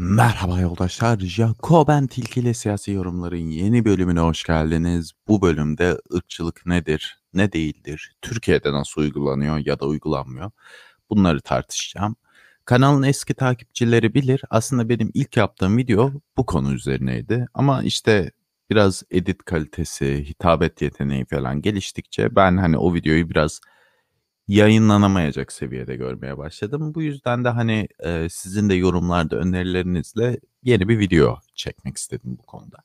Merhaba yoldaşlar, Jacoben Tilki ile Siyasi Yorumların yeni bölümüne hoş geldiniz. Bu bölümde ırkçılık nedir, ne değildir, Türkiye'de nasıl uygulanıyor ya da uygulanmıyor bunları tartışacağım. Kanalın eski takipçileri bilir aslında benim ilk yaptığım video bu konu üzerineydi. Ama işte biraz edit kalitesi, hitabet yeteneği falan geliştikçe ben hani o videoyu biraz yayınlanamayacak seviyede görmeye başladım. Bu yüzden de hani e, sizin de yorumlarda önerilerinizle yeni bir video çekmek istedim bu konuda.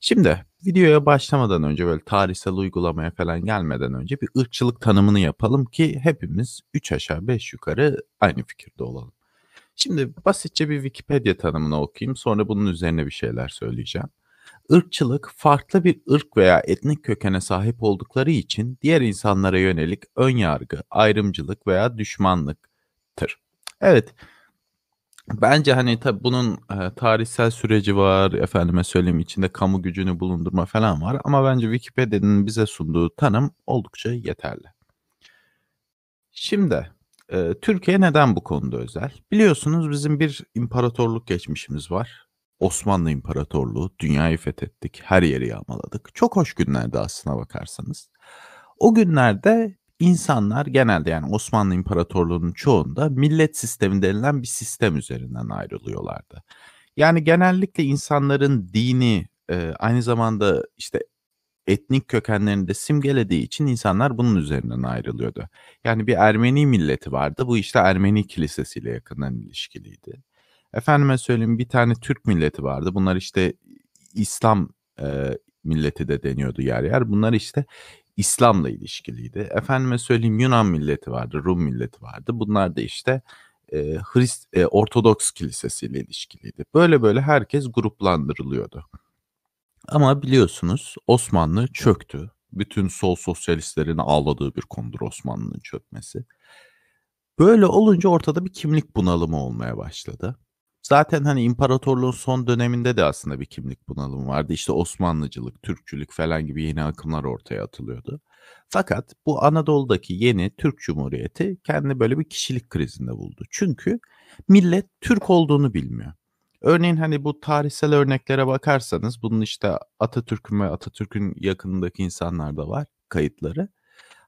Şimdi videoya başlamadan önce böyle tarihsel uygulamaya falan gelmeden önce bir ırkçılık tanımını yapalım ki hepimiz 3 aşağı 5 yukarı aynı fikirde olalım. Şimdi basitçe bir Wikipedia tanımını okuyayım sonra bunun üzerine bir şeyler söyleyeceğim. Irkçılık farklı bir ırk veya etnik kökene sahip oldukları için diğer insanlara yönelik ön yargı, ayrımcılık veya düşmanlıktır. Evet. Bence hani tabi bunun e, tarihsel süreci var, efendime söyleyeyim içinde kamu gücünü bulundurma falan var ama bence Wikipedia'nın bize sunduğu tanım oldukça yeterli. Şimdi e, Türkiye neden bu konuda özel? Biliyorsunuz bizim bir imparatorluk geçmişimiz var. Osmanlı İmparatorluğu dünyayı fethettik, her yeri yağmaladık. Çok hoş günlerdi aslına bakarsanız. O günlerde insanlar genelde yani Osmanlı İmparatorluğu'nun çoğunda millet sistemi denilen bir sistem üzerinden ayrılıyorlardı. Yani genellikle insanların dini e, aynı zamanda işte etnik kökenlerini de simgelediği için insanlar bunun üzerinden ayrılıyordu. Yani bir Ermeni milleti vardı. Bu işte Ermeni kilisesiyle yakından ilişkiliydi. Efendime söyleyeyim bir tane Türk milleti vardı. Bunlar işte İslam e, milleti de deniyordu yer yer. Bunlar işte İslam'la ilişkiliydi. Efendime söyleyeyim Yunan milleti vardı, Rum milleti vardı. Bunlar da işte e, Hrist, e, Ortodoks kilisesiyle ilişkiliydi. Böyle böyle herkes gruplandırılıyordu. Ama biliyorsunuz Osmanlı çöktü. Bütün sol sosyalistlerin ağladığı bir konudur Osmanlı'nın çökmesi. Böyle olunca ortada bir kimlik bunalımı olmaya başladı. Zaten hani imparatorluğun son döneminde de aslında bir kimlik bunalımı vardı. İşte Osmanlıcılık, Türkçülük falan gibi yeni akımlar ortaya atılıyordu. Fakat bu Anadolu'daki yeni Türk Cumhuriyeti kendi böyle bir kişilik krizinde buldu. Çünkü millet Türk olduğunu bilmiyor. Örneğin hani bu tarihsel örneklere bakarsanız bunun işte Atatürk'ün ve Atatürk'ün yakınındaki insanlarda var kayıtları.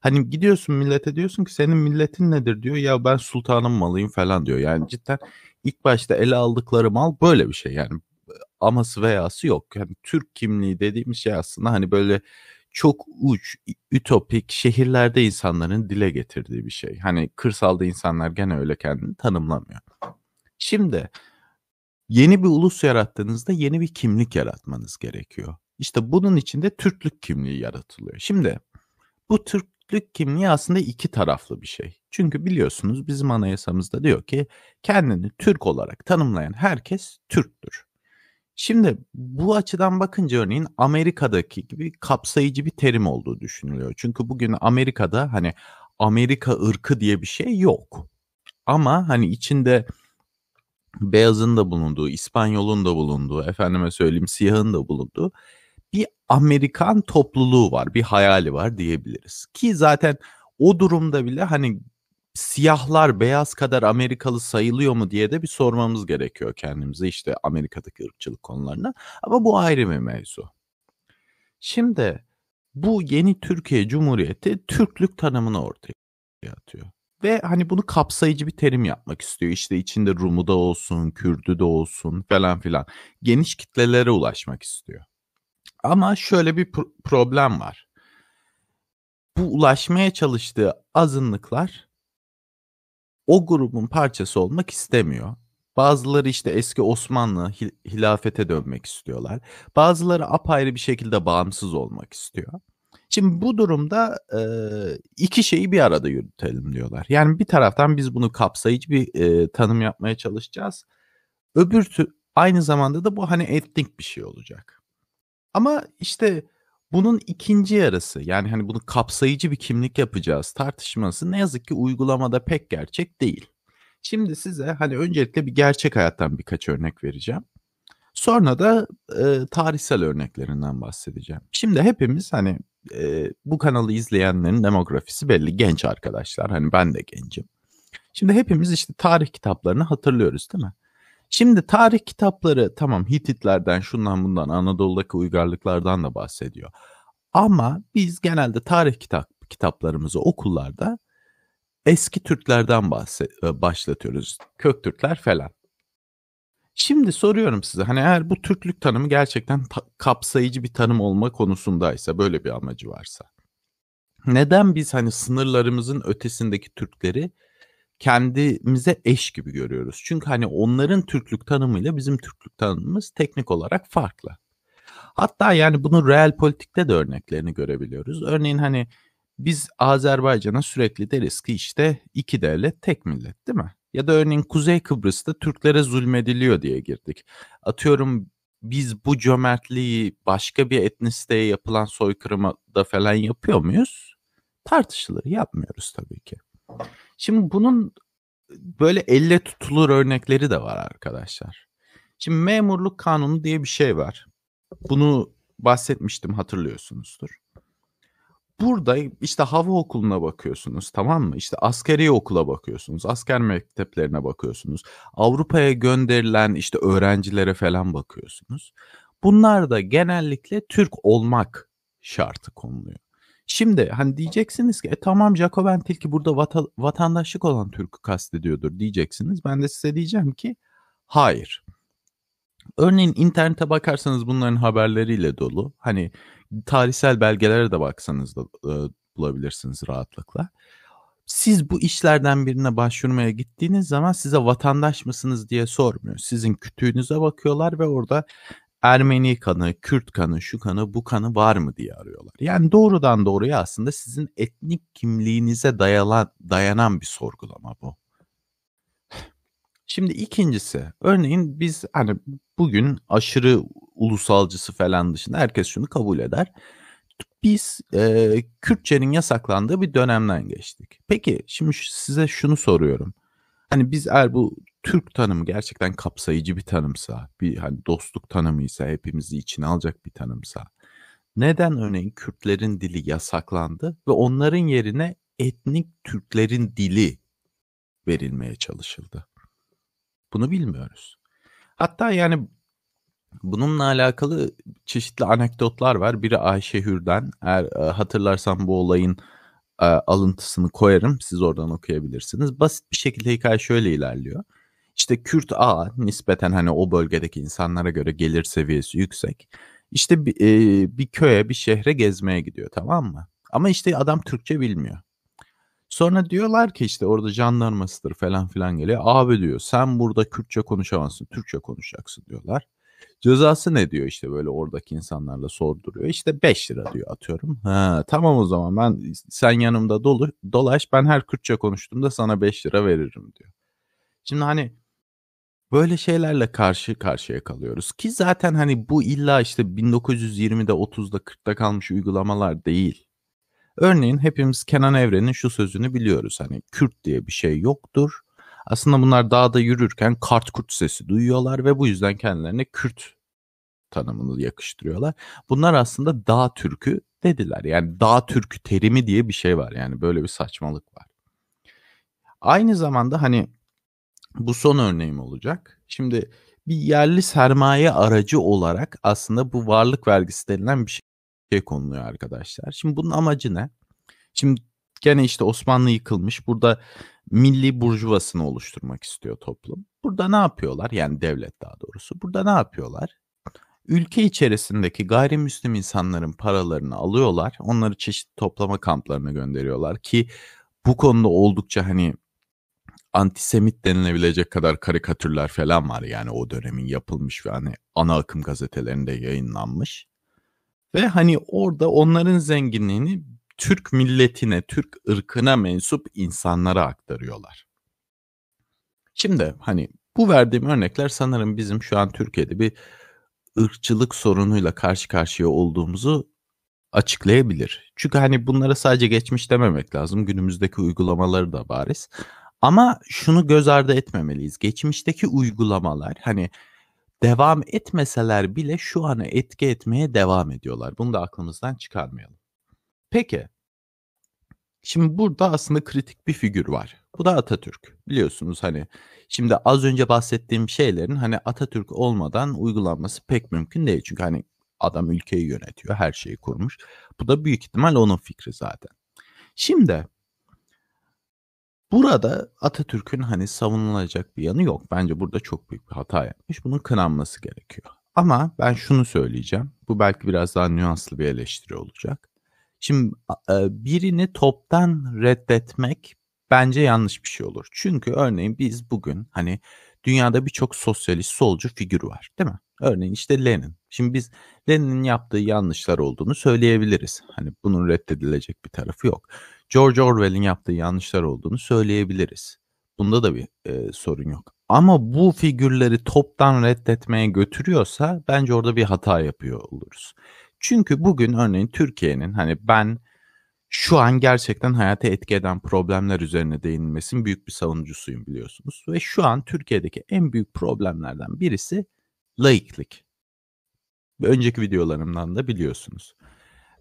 Hani gidiyorsun millete diyorsun ki senin milletin nedir diyor ya ben sultanım malıyım falan diyor. Yani cidden ilk başta ele aldıkları mal böyle bir şey yani aması veyası yok. Yani Türk kimliği dediğimiz şey aslında hani böyle çok uç, ütopik şehirlerde insanların dile getirdiği bir şey. Hani kırsalda insanlar gene öyle kendini tanımlamıyor. Şimdi yeni bir ulus yarattığınızda yeni bir kimlik yaratmanız gerekiyor. İşte bunun içinde Türklük kimliği yaratılıyor. Şimdi bu Türk Türk kimliği aslında iki taraflı bir şey. Çünkü biliyorsunuz bizim anayasamızda diyor ki kendini Türk olarak tanımlayan herkes Türktür. Şimdi bu açıdan bakınca örneğin Amerika'daki gibi kapsayıcı bir terim olduğu düşünülüyor. Çünkü bugün Amerika'da hani Amerika ırkı diye bir şey yok. Ama hani içinde beyazın da bulunduğu, İspanyol'un da bulunduğu, efendime söyleyeyim siyahın da bulunduğu Amerikan topluluğu var, bir hayali var diyebiliriz. Ki zaten o durumda bile hani siyahlar beyaz kadar Amerikalı sayılıyor mu diye de bir sormamız gerekiyor kendimize işte Amerika'daki ırkçılık konularına. Ama bu ayrı bir mevzu. Şimdi bu yeni Türkiye Cumhuriyeti Türklük tanımını ortaya atıyor. Ve hani bunu kapsayıcı bir terim yapmak istiyor. İşte içinde Rum'u da olsun, Kürt'ü de olsun falan filan. Geniş kitlelere ulaşmak istiyor. Ama şöyle bir pr- problem var. Bu ulaşmaya çalıştığı azınlıklar o grubun parçası olmak istemiyor. Bazıları işte eski Osmanlı hil- hilafete dönmek istiyorlar. Bazıları apayrı bir şekilde bağımsız olmak istiyor. Şimdi bu durumda e, iki şeyi bir arada yürütelim diyorlar. Yani bir taraftan biz bunu kapsayıcı bir e, tanım yapmaya çalışacağız. Öbür tür, aynı zamanda da bu hani etnik bir şey olacak. Ama işte bunun ikinci yarısı yani hani bunu kapsayıcı bir kimlik yapacağız tartışması ne yazık ki uygulamada pek gerçek değil. Şimdi size hani öncelikle bir gerçek hayattan birkaç örnek vereceğim. Sonra da e, tarihsel örneklerinden bahsedeceğim. Şimdi hepimiz hani e, bu kanalı izleyenlerin demografisi belli genç arkadaşlar. Hani ben de gencim. Şimdi hepimiz işte tarih kitaplarını hatırlıyoruz değil mi? Şimdi tarih kitapları tamam Hititlerden şundan bundan Anadolu'daki uygarlıklardan da bahsediyor. Ama biz genelde tarih kitap kitaplarımızı okullarda eski Türklerden e, başlatıyoruz. Köktürkler falan. Şimdi soruyorum size hani eğer bu Türklük tanımı gerçekten ta kapsayıcı bir tanım olma konusundaysa böyle bir amacı varsa. Neden biz hani sınırlarımızın ötesindeki Türkleri kendimize eş gibi görüyoruz. Çünkü hani onların Türklük tanımıyla bizim Türklük tanımımız teknik olarak farklı. Hatta yani bunu real politikte de örneklerini görebiliyoruz. Örneğin hani biz Azerbaycan'a sürekli deriz ki işte iki devlet tek millet değil mi? Ya da örneğin Kuzey Kıbrıs'ta Türklere zulmediliyor diye girdik. Atıyorum biz bu cömertliği başka bir etnisiteye yapılan soykırıma da falan yapıyor muyuz? Tartışılır yapmıyoruz tabii ki. Şimdi bunun böyle elle tutulur örnekleri de var arkadaşlar. Şimdi memurluk kanunu diye bir şey var. Bunu bahsetmiştim hatırlıyorsunuzdur. Burada işte hava okuluna bakıyorsunuz tamam mı? İşte askeri okula bakıyorsunuz, asker mekteplerine bakıyorsunuz. Avrupa'ya gönderilen işte öğrencilere falan bakıyorsunuz. Bunlar da genellikle Türk olmak şartı konuluyor. Şimdi hani diyeceksiniz ki e, tamam Jacoben Tilki burada vata, vatandaşlık olan Türk'ü kastediyordur diyeceksiniz. Ben de size diyeceğim ki hayır. Örneğin internete bakarsanız bunların haberleriyle dolu. Hani tarihsel belgelere de baksanız da e, bulabilirsiniz rahatlıkla. Siz bu işlerden birine başvurmaya gittiğiniz zaman size vatandaş mısınız diye sormuyor. Sizin kütüğünüze bakıyorlar ve orada Ermeni kanı, Kürt kanı, şu kanı, bu kanı var mı diye arıyorlar. Yani doğrudan doğruya aslında sizin etnik kimliğinize dayalan, dayanan bir sorgulama bu. Şimdi ikincisi, örneğin biz hani bugün aşırı ulusalcısı falan dışında herkes şunu kabul eder. Biz e, Kürtçenin yasaklandığı bir dönemden geçtik. Peki şimdi size şunu soruyorum. Hani biz eğer bu Türk tanımı gerçekten kapsayıcı bir tanımsa, bir hani dostluk tanımıysa, hepimizi içine alacak bir tanımsa, neden örneğin Kürtlerin dili yasaklandı ve onların yerine etnik Türklerin dili verilmeye çalışıldı? Bunu bilmiyoruz. Hatta yani bununla alakalı çeşitli anekdotlar var. Biri Ayşe Hür'den, eğer e, hatırlarsam bu olayın e, alıntısını koyarım. Siz oradan okuyabilirsiniz. Basit bir şekilde hikaye şöyle ilerliyor. İşte Kürt A nispeten hani o bölgedeki insanlara göre gelir seviyesi yüksek. İşte bir, e, bir köye bir şehre gezmeye gidiyor tamam mı? Ama işte adam Türkçe bilmiyor. Sonra diyorlar ki işte orada jandarmasıdır falan filan geliyor. Abi diyor sen burada Kürtçe konuşamazsın Türkçe konuşacaksın diyorlar. Cezası ne diyor işte böyle oradaki insanlarla sorduruyor. İşte 5 lira diyor atıyorum. Ha, tamam o zaman ben sen yanımda dolu, dolaş ben her Kürtçe konuştuğumda sana 5 lira veririm diyor. Şimdi hani Böyle şeylerle karşı karşıya kalıyoruz ki zaten hani bu illa işte 1920'de 30'da 40'da kalmış uygulamalar değil. Örneğin hepimiz Kenan Evren'in şu sözünü biliyoruz hani Kürt diye bir şey yoktur. Aslında bunlar dağda yürürken kart kurt sesi duyuyorlar ve bu yüzden kendilerine Kürt tanımını yakıştırıyorlar. Bunlar aslında dağ türkü dediler. Yani dağ türkü terimi diye bir şey var yani böyle bir saçmalık var. Aynı zamanda hani bu son örneğim olacak. Şimdi bir yerli sermaye aracı olarak aslında bu varlık vergisi denilen bir şey konuluyor arkadaşlar. Şimdi bunun amacı ne? Şimdi gene işte Osmanlı yıkılmış. Burada milli burjuvasını oluşturmak istiyor toplum. Burada ne yapıyorlar? Yani devlet daha doğrusu. Burada ne yapıyorlar? Ülke içerisindeki gayrimüslim insanların paralarını alıyorlar. Onları çeşitli toplama kamplarına gönderiyorlar ki bu konuda oldukça hani antisemit denilebilecek kadar karikatürler falan var yani o dönemin yapılmış ve hani ana akım gazetelerinde yayınlanmış. Ve hani orada onların zenginliğini Türk milletine, Türk ırkına mensup insanlara aktarıyorlar. Şimdi hani bu verdiğim örnekler sanırım bizim şu an Türkiye'de bir ırkçılık sorunuyla karşı karşıya olduğumuzu açıklayabilir. Çünkü hani bunlara sadece geçmiş dememek lazım. Günümüzdeki uygulamaları da bariz. Ama şunu göz ardı etmemeliyiz. Geçmişteki uygulamalar hani devam etmeseler bile şu ana etki etmeye devam ediyorlar. Bunu da aklımızdan çıkarmayalım. Peki. Şimdi burada aslında kritik bir figür var. Bu da Atatürk. Biliyorsunuz hani şimdi az önce bahsettiğim şeylerin hani Atatürk olmadan uygulanması pek mümkün değil. Çünkü hani adam ülkeyi yönetiyor, her şeyi kurmuş. Bu da büyük ihtimal onun fikri zaten. Şimdi Burada Atatürk'ün hani savunulacak bir yanı yok. Bence burada çok büyük bir hata yapmış. Bunun kınanması gerekiyor. Ama ben şunu söyleyeceğim. Bu belki biraz daha nüanslı bir eleştiri olacak. Şimdi e, birini toptan reddetmek bence yanlış bir şey olur. Çünkü örneğin biz bugün hani dünyada birçok sosyalist solcu figür var değil mi? Örneğin işte Lenin. Şimdi biz Lenin'in yaptığı yanlışlar olduğunu söyleyebiliriz. Hani bunun reddedilecek bir tarafı yok. George Orwell'in yaptığı yanlışlar olduğunu söyleyebiliriz. Bunda da bir e, sorun yok. Ama bu figürleri toptan reddetmeye götürüyorsa bence orada bir hata yapıyor oluruz. Çünkü bugün örneğin Türkiye'nin hani ben şu an gerçekten hayata etki eden problemler üzerine değinilmesinin büyük bir savunucusuyum biliyorsunuz. Ve şu an Türkiye'deki en büyük problemlerden birisi laiklik. Önceki videolarımdan da biliyorsunuz.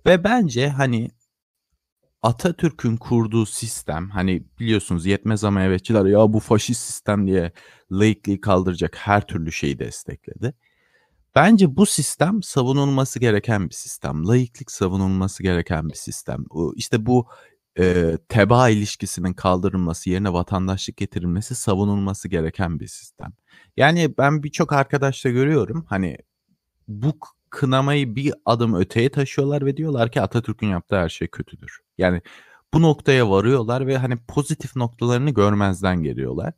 Ve bence hani Atatürk'ün kurduğu sistem hani biliyorsunuz yetmez ama evetçiler ya bu faşist sistem diye laikliği kaldıracak her türlü şeyi destekledi. Bence bu sistem savunulması gereken bir sistem. Laiklik savunulması gereken bir sistem. İşte bu e, teba ilişkisinin kaldırılması yerine vatandaşlık getirilmesi savunulması gereken bir sistem. Yani ben birçok arkadaşta görüyorum hani bu kınamayı bir adım öteye taşıyorlar ve diyorlar ki Atatürk'ün yaptığı her şey kötüdür. Yani bu noktaya varıyorlar ve hani pozitif noktalarını görmezden geliyorlar.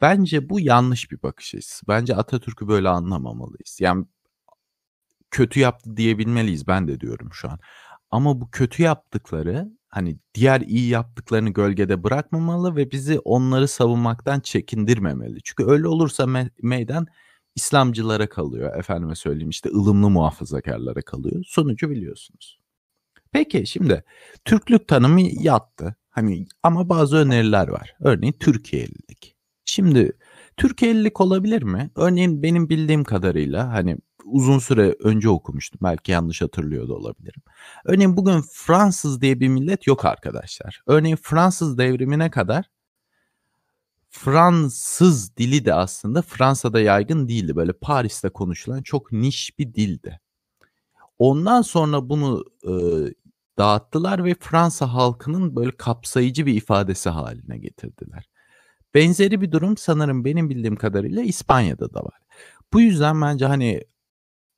Bence bu yanlış bir bakış açısı. Bence Atatürk'ü böyle anlamamalıyız. Yani kötü yaptı diyebilmeliyiz ben de diyorum şu an. Ama bu kötü yaptıkları hani diğer iyi yaptıklarını gölgede bırakmamalı ve bizi onları savunmaktan çekindirmemeli. Çünkü öyle olursa me- meydan İslamcılara kalıyor. Efendime söyleyeyim işte ılımlı muhafazakarlara kalıyor. Sonucu biliyorsunuz. Peki şimdi Türklük tanımı yattı. Hani ama bazı öneriler var. Örneğin Türkiye'lilik. Şimdi Türkiye'lilik olabilir mi? Örneğin benim bildiğim kadarıyla hani uzun süre önce okumuştum. Belki yanlış hatırlıyor da olabilirim. Örneğin bugün Fransız diye bir millet yok arkadaşlar. Örneğin Fransız devrimine kadar Fransız dili de aslında Fransa'da yaygın değildi. Böyle Paris'te konuşulan çok niş bir dildi. Ondan sonra bunu e, dağıttılar ve Fransa halkının böyle kapsayıcı bir ifadesi haline getirdiler. Benzeri bir durum sanırım benim bildiğim kadarıyla İspanya'da da var. Bu yüzden bence hani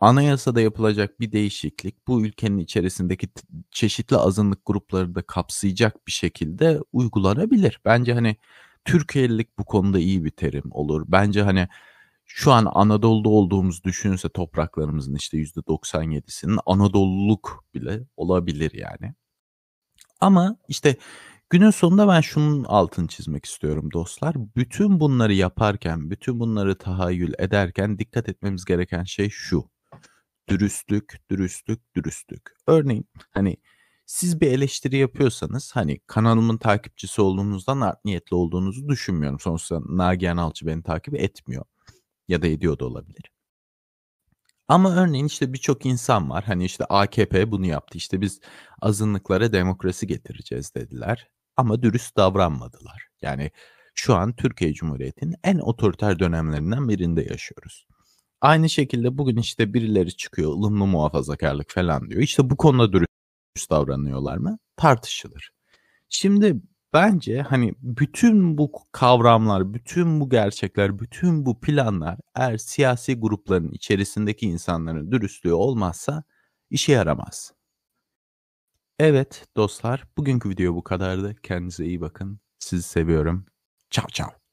anayasada yapılacak bir değişiklik bu ülkenin içerisindeki çeşitli azınlık grupları da kapsayacak bir şekilde uygulanabilir. Bence hani Türkiye'lilik bu konuda iyi bir terim olur. Bence hani şu an Anadolu'da olduğumuz düşünse topraklarımızın işte %97'sinin Anadolu'luk bile olabilir yani. Ama işte günün sonunda ben şunun altını çizmek istiyorum dostlar. Bütün bunları yaparken, bütün bunları tahayyül ederken dikkat etmemiz gereken şey şu. Dürüstlük, dürüstlük, dürüstlük. Örneğin hani siz bir eleştiri yapıyorsanız hani kanalımın takipçisi olduğunuzdan art niyetli olduğunuzu düşünmüyorum. Sonuçta Nagihan Alçı beni takip etmiyor ya da ediyor da olabilir. Ama örneğin işte birçok insan var. Hani işte AKP bunu yaptı. İşte biz azınlıklara demokrasi getireceğiz dediler. Ama dürüst davranmadılar. Yani şu an Türkiye Cumhuriyeti'nin en otoriter dönemlerinden birinde yaşıyoruz. Aynı şekilde bugün işte birileri çıkıyor ılımlı muhafazakarlık falan diyor. İşte bu konuda dürüst davranıyorlar mı? Tartışılır. Şimdi bence hani bütün bu kavramlar, bütün bu gerçekler, bütün bu planlar eğer siyasi grupların içerisindeki insanların dürüstlüğü olmazsa işe yaramaz. Evet dostlar, bugünkü video bu kadardı. Kendinize iyi bakın. Sizi seviyorum. Ciao ciao.